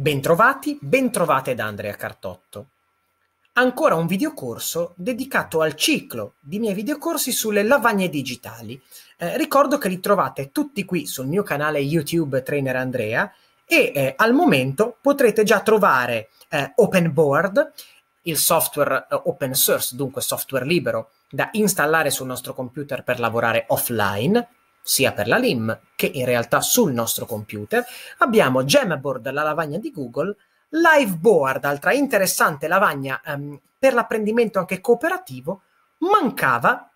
Bentrovati, bentrovate da Andrea Cartotto. Ancora un videocorso dedicato al ciclo di miei videocorsi sulle lavagne digitali. Eh, ricordo che li trovate tutti qui sul mio canale YouTube Trainer Andrea e eh, al momento potrete già trovare eh, OpenBoard, il software eh, open source, dunque software libero, da installare sul nostro computer per lavorare offline, sia per la LIM che in realtà sul nostro computer, abbiamo Gemboard, la lavagna di Google, Liveboard, altra interessante lavagna um, per l'apprendimento anche cooperativo, mancava,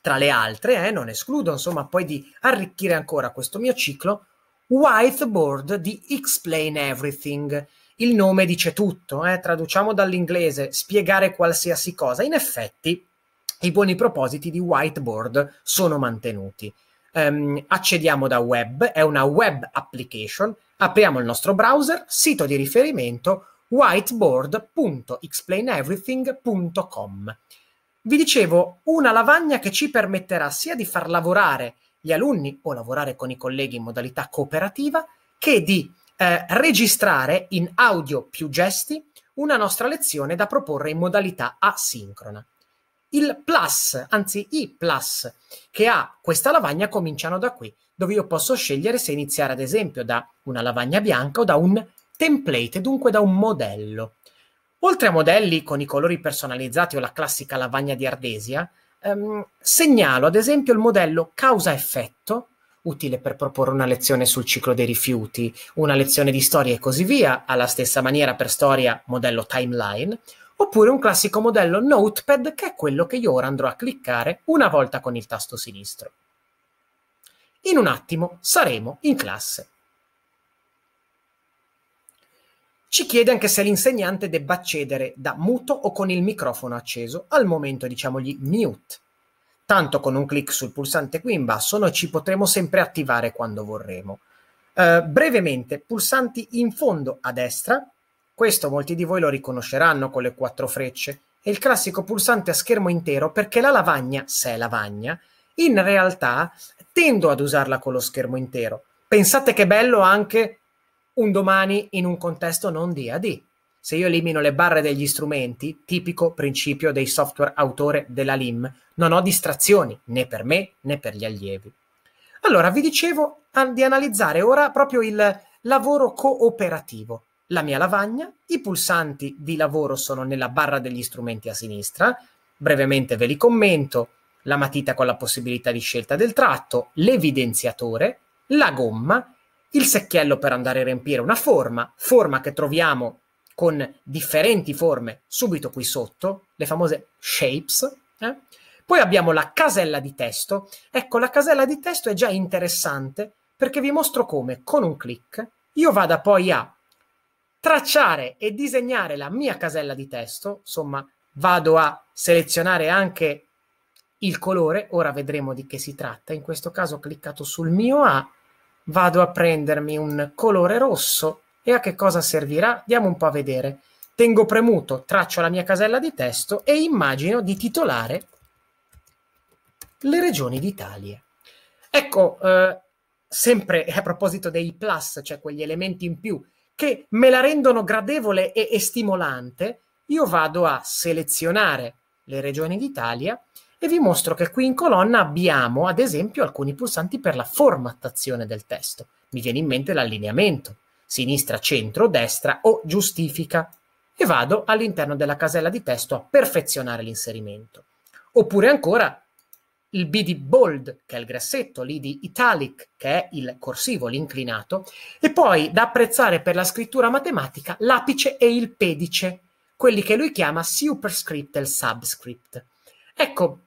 tra le altre, eh, non escludo insomma poi di arricchire ancora questo mio ciclo, Whiteboard di Explain Everything. Il nome dice tutto, eh, traduciamo dall'inglese spiegare qualsiasi cosa. In effetti, i buoni propositi di Whiteboard sono mantenuti ehm, accediamo da web, è una web application, apriamo il nostro browser, sito di riferimento whiteboard.explaineverything.com. Vi dicevo, una lavagna che ci permetterà sia di far lavorare gli alunni o lavorare con i colleghi in modalità cooperativa che di eh, registrare in audio più gesti una nostra lezione da proporre in modalità asincrona il plus, anzi i plus che ha questa lavagna cominciano da qui, dove io posso scegliere se iniziare ad esempio da una lavagna bianca o da un template, dunque da un modello. Oltre a modelli con i colori personalizzati o la classica lavagna di Ardesia, ehm, segnalo ad esempio il modello causa-effetto, utile per proporre una lezione sul ciclo dei rifiuti, una lezione di storia e così via, alla stessa maniera per storia modello timeline, oppure un classico modello Notepad che è quello che io ora andrò a cliccare una volta con il tasto sinistro. In un attimo saremo in classe. Ci chiede anche se l'insegnante debba accedere da muto o con il microfono acceso, al momento diciamogli mute. Tanto con un clic sul pulsante qui in basso noi ci potremo sempre attivare quando vorremo. Eh, brevemente, pulsanti in fondo a destra questo molti di voi lo riconosceranno con le quattro frecce. È il classico pulsante a schermo intero perché la lavagna, se è lavagna, in realtà tendo ad usarla con lo schermo intero. Pensate che bello anche un domani in un contesto non DAD. Se io elimino le barre degli strumenti, tipico principio dei software autore della LIM, non ho distrazioni né per me né per gli allievi. Allora, vi dicevo di analizzare ora proprio il lavoro cooperativo la mia lavagna, i pulsanti di lavoro sono nella barra degli strumenti a sinistra, brevemente ve li commento, la matita con la possibilità di scelta del tratto, l'evidenziatore, la gomma, il secchiello per andare a riempire una forma, forma che troviamo con differenti forme subito qui sotto, le famose shapes. Eh? Poi abbiamo la casella di testo. Ecco, la casella di testo è già interessante perché vi mostro come con un clic io vada poi a tracciare e disegnare la mia casella di testo, insomma vado a selezionare anche il colore, ora vedremo di che si tratta, in questo caso ho cliccato sul mio A, vado a prendermi un colore rosso e a che cosa servirà? Diamo un po' a vedere. Tengo premuto, traccio la mia casella di testo e immagino di titolare le regioni d'Italia. Ecco, eh, sempre a proposito dei plus, cioè quegli elementi in più che me la rendono gradevole e, e stimolante, io vado a selezionare le regioni d'Italia e vi mostro che qui in colonna abbiamo ad esempio alcuni pulsanti per la formattazione del testo. Mi viene in mente l'allineamento, sinistra, centro, destra o giustifica e vado all'interno della casella di testo a perfezionare l'inserimento. Oppure ancora il B di bold, che è il grassetto, l'I di italic, che è il corsivo, l'inclinato, e poi da apprezzare per la scrittura matematica l'apice e il pedice, quelli che lui chiama superscript e il subscript. Ecco,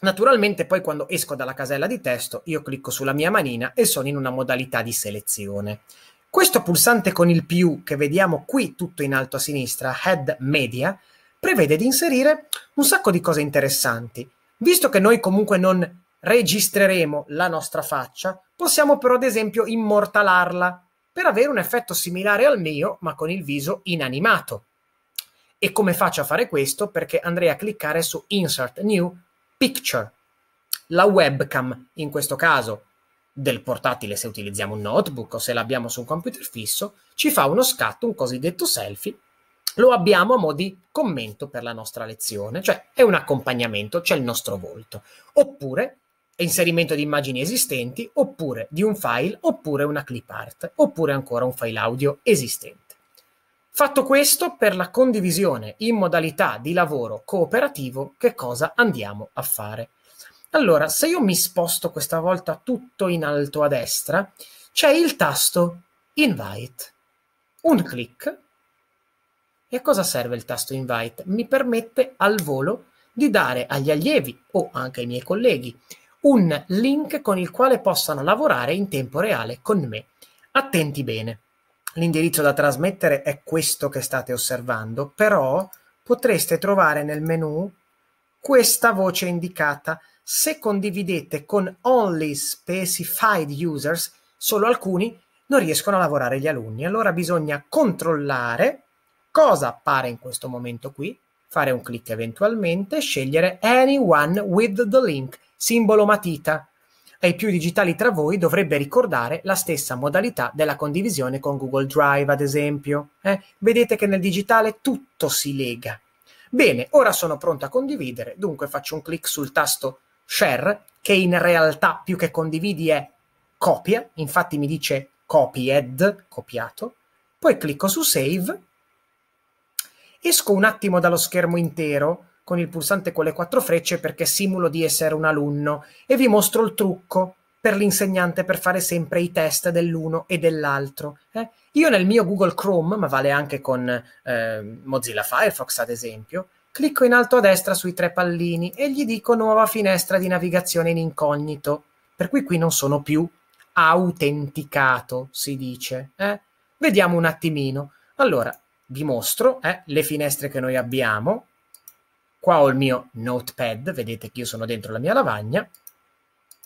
naturalmente poi quando esco dalla casella di testo io clicco sulla mia manina e sono in una modalità di selezione. Questo pulsante con il più che vediamo qui tutto in alto a sinistra, head media, prevede di inserire un sacco di cose interessanti Visto che noi comunque non registreremo la nostra faccia, possiamo però ad esempio immortalarla per avere un effetto similare al mio, ma con il viso inanimato. E come faccio a fare questo? Perché andrei a cliccare su Insert New Picture, la webcam in questo caso del portatile se utilizziamo un notebook o se l'abbiamo su un computer fisso, ci fa uno scatto, un cosiddetto selfie, lo abbiamo a mo' di commento per la nostra lezione, cioè è un accompagnamento, c'è il nostro volto, oppure inserimento di immagini esistenti, oppure di un file, oppure una clip art, oppure ancora un file audio esistente. Fatto questo, per la condivisione in modalità di lavoro cooperativo, che cosa andiamo a fare? Allora, se io mi sposto questa volta tutto in alto a destra, c'è il tasto Invite. Un clic e a cosa serve il tasto invite? Mi permette al volo di dare agli allievi o anche ai miei colleghi un link con il quale possano lavorare in tempo reale con me. Attenti bene, l'indirizzo da trasmettere è questo che state osservando, però potreste trovare nel menu questa voce indicata se condividete con only specified users, solo alcuni non riescono a lavorare gli alunni. Allora bisogna controllare cosa appare in questo momento qui, fare un clic eventualmente, scegliere Anyone with the link, simbolo matita. Ai più digitali tra voi dovrebbe ricordare la stessa modalità della condivisione con Google Drive, ad esempio. Eh? Vedete che nel digitale tutto si lega. Bene, ora sono pronto a condividere, dunque faccio un clic sul tasto share, che in realtà più che condividi è copia, infatti mi dice copied, copiato, poi clicco su save Esco un attimo dallo schermo intero con il pulsante con le quattro frecce perché simulo di essere un alunno e vi mostro il trucco per l'insegnante per fare sempre i test dell'uno e dell'altro. Eh? Io nel mio Google Chrome, ma vale anche con eh, Mozilla Firefox ad esempio, clicco in alto a destra sui tre pallini e gli dico nuova finestra di navigazione in incognito, per cui qui non sono più autenticato, si dice. Eh? Vediamo un attimino. Allora, dimostro eh, le finestre che noi abbiamo. Qua ho il mio notepad, vedete che io sono dentro la mia lavagna.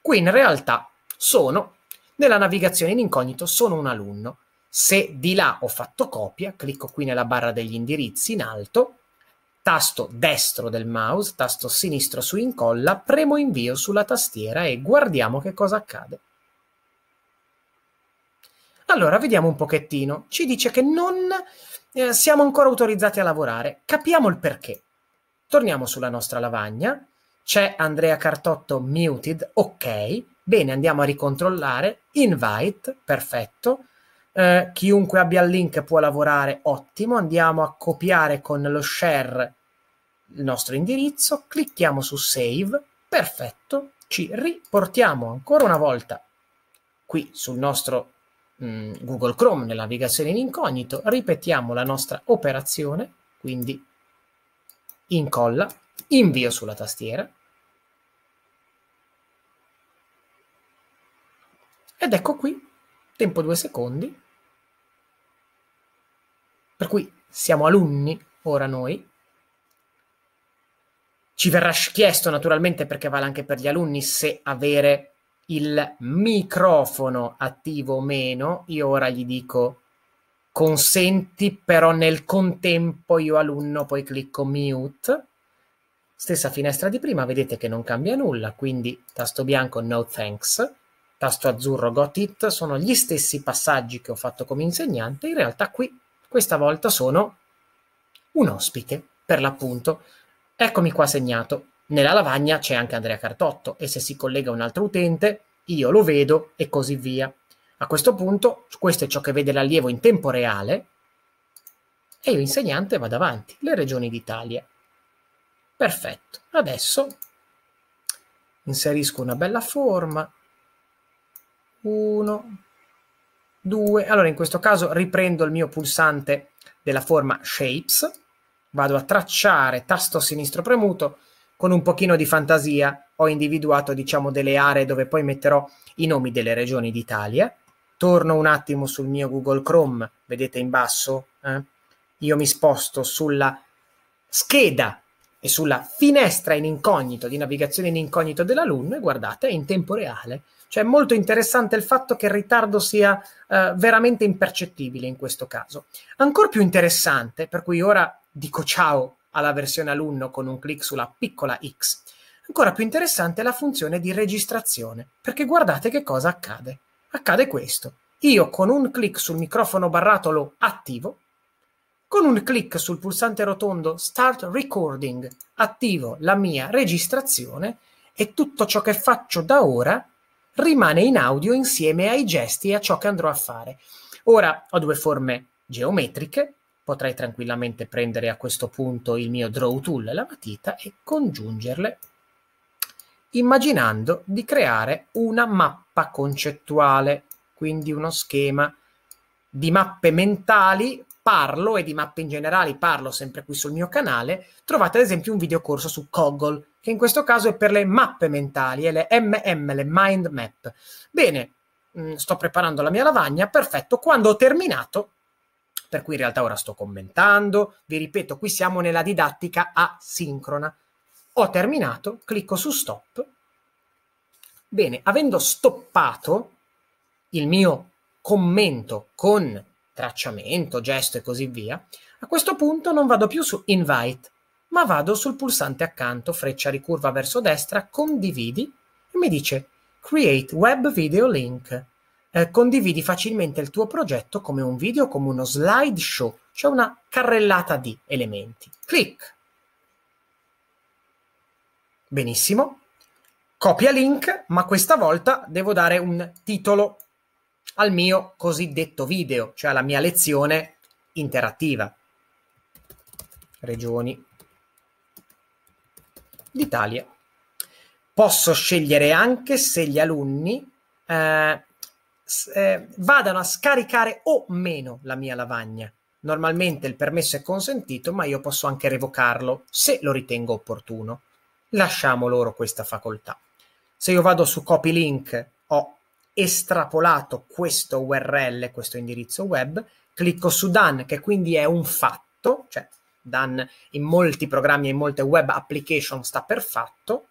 Qui in realtà sono nella navigazione in incognito, sono un alunno. Se di là ho fatto copia, clicco qui nella barra degli indirizzi in alto, tasto destro del mouse, tasto sinistro su incolla, premo invio sulla tastiera e guardiamo che cosa accade. Allora, vediamo un pochettino. Ci dice che non eh, siamo ancora autorizzati a lavorare. Capiamo il perché. Torniamo sulla nostra lavagna, c'è Andrea Cartotto muted, ok, bene, andiamo a ricontrollare, invite, perfetto, eh, chiunque abbia il link può lavorare, ottimo, andiamo a copiare con lo share il nostro indirizzo, clicchiamo su save, perfetto, ci riportiamo ancora una volta qui sul nostro mh, mm, Google Chrome nella navigazione in incognito, ripetiamo la nostra operazione, quindi incolla, invio sulla tastiera, ed ecco qui, tempo due secondi, per cui siamo alunni ora noi, ci verrà chiesto naturalmente perché vale anche per gli alunni se avere il microfono attivo o meno, io ora gli dico consenti, però nel contempo io alunno poi clicco mute. Stessa finestra di prima, vedete che non cambia nulla, quindi tasto bianco no thanks, tasto azzurro got it, sono gli stessi passaggi che ho fatto come insegnante, in realtà qui questa volta sono un ospite, per l'appunto. Eccomi qua segnato, nella lavagna c'è anche Andrea Cartotto e se si collega un altro utente io lo vedo e così via. A questo punto, questo è ciò che vede l'allievo in tempo reale e io insegnante vado avanti, le regioni d'Italia. Perfetto, adesso inserisco una bella forma, 1, 2, allora in questo caso riprendo il mio pulsante della forma Shapes, vado a tracciare tasto sinistro premuto con un pochino di fantasia ho individuato diciamo delle aree dove poi metterò i nomi delle regioni d'Italia. Torno un attimo sul mio Google Chrome, vedete in basso, eh? io mi sposto sulla scheda e sulla finestra in incognito di navigazione in incognito dell'alunno e guardate è in tempo reale. Cioè è molto interessante il fatto che il ritardo sia eh, veramente impercettibile in questo caso. Ancora più interessante, per cui ora dico ciao alla versione alunno con un clic sulla piccola X, Ancora più interessante è la funzione di registrazione, perché guardate che cosa accade. Accade questo. Io con un clic sul microfono barrato lo attivo, con un clic sul pulsante rotondo Start Recording attivo la mia registrazione e tutto ciò che faccio da ora rimane in audio insieme ai gesti e a ciò che andrò a fare. Ora ho due forme geometriche, potrei tranquillamente prendere a questo punto il mio draw tool e la matita e congiungerle immaginando di creare una mappa concettuale, quindi uno schema di mappe mentali parlo e di mappe in generale parlo sempre qui sul mio canale, trovate ad esempio un video corso su Coggle, che in questo caso è per le mappe mentali e le MM, le mind map. Bene, mm, sto preparando la mia lavagna, perfetto, quando ho terminato, per cui in realtà ora sto commentando, vi ripeto, qui siamo nella didattica asincrona, ho terminato, clicco su stop. Bene, avendo stoppato il mio commento con tracciamento, gesto e così via, a questo punto non vado più su invite, ma vado sul pulsante accanto, freccia ricurva verso destra, condividi e mi dice create web video link. Eh, condividi facilmente il tuo progetto come un video, come uno slideshow, cioè una carrellata di elementi. Clic, Benissimo. Copia link, ma questa volta devo dare un titolo al mio cosiddetto video, cioè alla mia lezione interattiva. Regioni d'Italia. Posso scegliere anche se gli alunni eh, eh, vadano a scaricare o meno la mia lavagna. Normalmente il permesso è consentito, ma io posso anche revocarlo se lo ritengo opportuno lasciamo loro questa facoltà. Se io vado su copy link, ho estrapolato questo URL, questo indirizzo web, clicco su done, che quindi è un fatto, cioè done in molti programmi e in molte web application sta per fatto,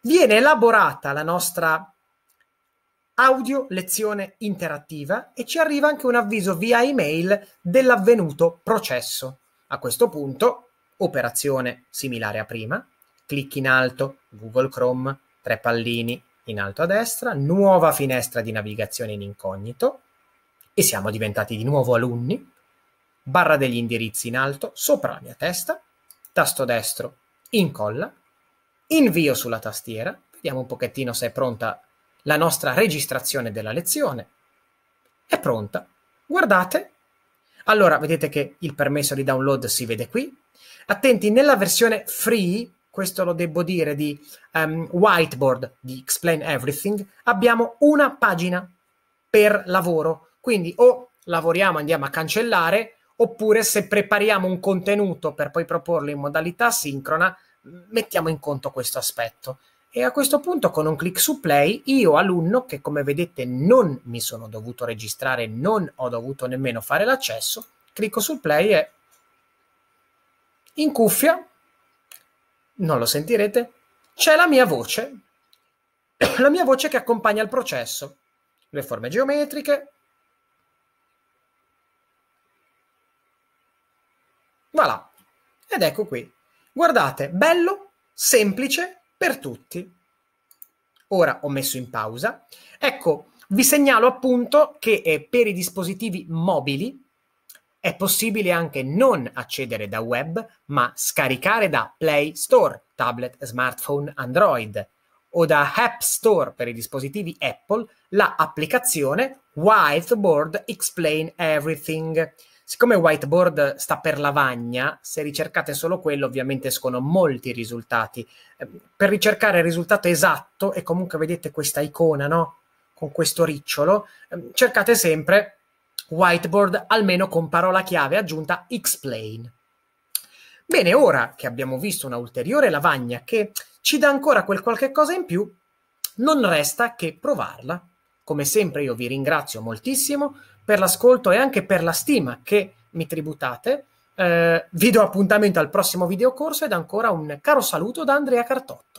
viene elaborata la nostra audio lezione interattiva e ci arriva anche un avviso via email dell'avvenuto processo. A questo punto, operazione similare a prima, clic in alto, Google Chrome, tre pallini in alto a destra, nuova finestra di navigazione in incognito e siamo diventati di nuovo alunni, barra degli indirizzi in alto, sopra la mia testa, tasto destro, incolla, invio sulla tastiera, vediamo un pochettino se è pronta la nostra registrazione della lezione, è pronta, guardate, allora vedete che il permesso di download si vede qui, attenti nella versione free questo lo devo dire, di um, whiteboard di Explain Everything, abbiamo una pagina per lavoro. Quindi o lavoriamo, andiamo a cancellare, oppure se prepariamo un contenuto per poi proporlo in modalità sincrona, mettiamo in conto questo aspetto. E a questo punto con un clic su play, io alunno che come vedete non mi sono dovuto registrare, non ho dovuto nemmeno fare l'accesso, clicco sul play e in cuffia non lo sentirete, c'è la mia voce, la mia voce che accompagna il processo, le forme geometriche. Voilà, ed ecco qui. Guardate, bello, semplice per tutti. Ora ho messo in pausa. Ecco, vi segnalo appunto che eh, per i dispositivi mobili è possibile anche non accedere da web, ma scaricare da Play Store, tablet smartphone Android, o da App Store per i dispositivi Apple la applicazione Whiteboard Explain Everything. Siccome whiteboard sta per lavagna, se ricercate solo quello ovviamente escono molti risultati. Ehm, per ricercare il risultato esatto, e comunque vedete questa icona, no? Con questo ricciolo, ehm, cercate sempre whiteboard almeno con parola chiave aggiunta explain. Bene, ora che abbiamo visto una ulteriore lavagna che ci dà ancora quel qualche cosa in più, non resta che provarla. Come sempre io vi ringrazio moltissimo per l'ascolto e anche per la stima che mi tributate. Eh, vi do appuntamento al prossimo videocorso ed ancora un caro saluto da Andrea Cartotto.